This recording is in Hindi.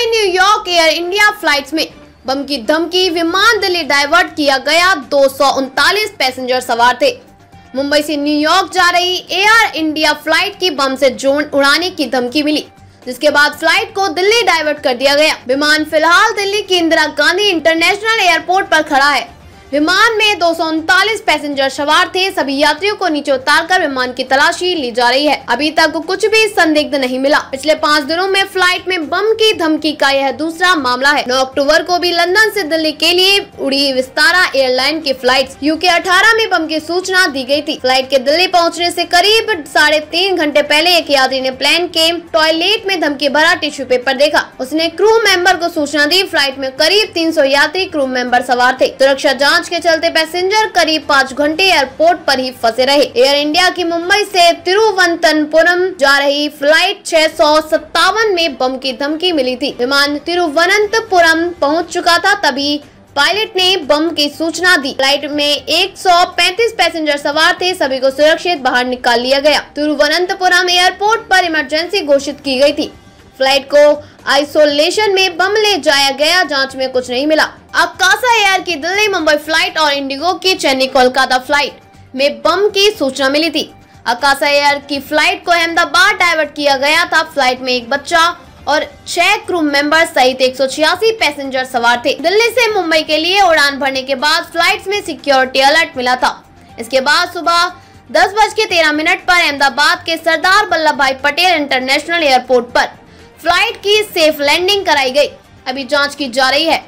Mumbai New York Air India flights में बम की धमकी विमान दिल्ली डाइवर्ट किया गया दो पैसेंजर सवार थे मुंबई से न्यूयॉर्क जा रही एयर इंडिया फ्लाइट की बम से जोन उड़ाने की धमकी मिली जिसके बाद फ्लाइट को दिल्ली डाइवर्ट कर दिया गया विमान फिलहाल दिल्ली के इंदिरा गांधी इंटरनेशनल एयरपोर्ट पर खड़ा है विमान में दो पैसेंजर सवार थे सभी यात्रियों को नीचे उतारकर विमान की तलाशी ली जा रही है अभी तक कुछ भी संदिग्ध नहीं मिला पिछले पाँच दिनों में फ्लाइट में बम की धमकी का यह दूसरा मामला है नौ अक्टूबर को भी लंदन से दिल्ली के लिए उड़ी विस्तारा एयरलाइन की फ्लाइट यूके अठारह में बम की सूचना दी गयी थी फ्लाइट के दिल्ली पहुँचने ऐसी करीब साढ़े तीन घंटे पहले एक यात्री ने प्लेन के टॉयलेट में धमकी भरा टिश्यू पेपर देखा उसने क्रू मेंबर को सूचना दी फ्लाइट में करीब तीन यात्री क्रू मेंबर सवार थे सुरक्षा जांच जांच के चलते पैसेंजर करीब पाँच घंटे एयरपोर्ट पर ही फंसे रहे एयर इंडिया की मुंबई से तिरुवनंतपुरम जा रही फ्लाइट छह में बम की धमकी मिली थी विमान तिरुवनंतपुरम पहुंच चुका था तभी पायलट ने बम की सूचना दी फ्लाइट में 135 पैसेंजर सवार थे सभी को सुरक्षित बाहर निकाल लिया गया तिरुवनंतपुरम एयरपोर्ट पर इमरजेंसी घोषित की गई थी फ्लाइट को आइसोलेशन में बम ले जाया गया जांच में कुछ नहीं मिला अकाशा एयर की दिल्ली मुंबई फ्लाइट और इंडिगो की चेन्नई कोलकाता फ्लाइट में बम की सूचना मिली थी अकाशा एयर की फ्लाइट को अहमदाबाद डाइवर्ट किया गया था फ्लाइट में एक बच्चा और छह क्रू मेंबर सहित एक पैसेंजर सवार थे दिल्ली से मुंबई के लिए उड़ान भरने के बाद फ्लाइट्स में सिक्योरिटी अलर्ट मिला था इसके बाद सुबह दस बज के तेरह मिनट पर अहमदाबाद के सरदार वल्लभ भाई पटेल इंटरनेशनल एयरपोर्ट पर फ्लाइट की सेफ लैंडिंग कराई गई अभी जांच की जा रही है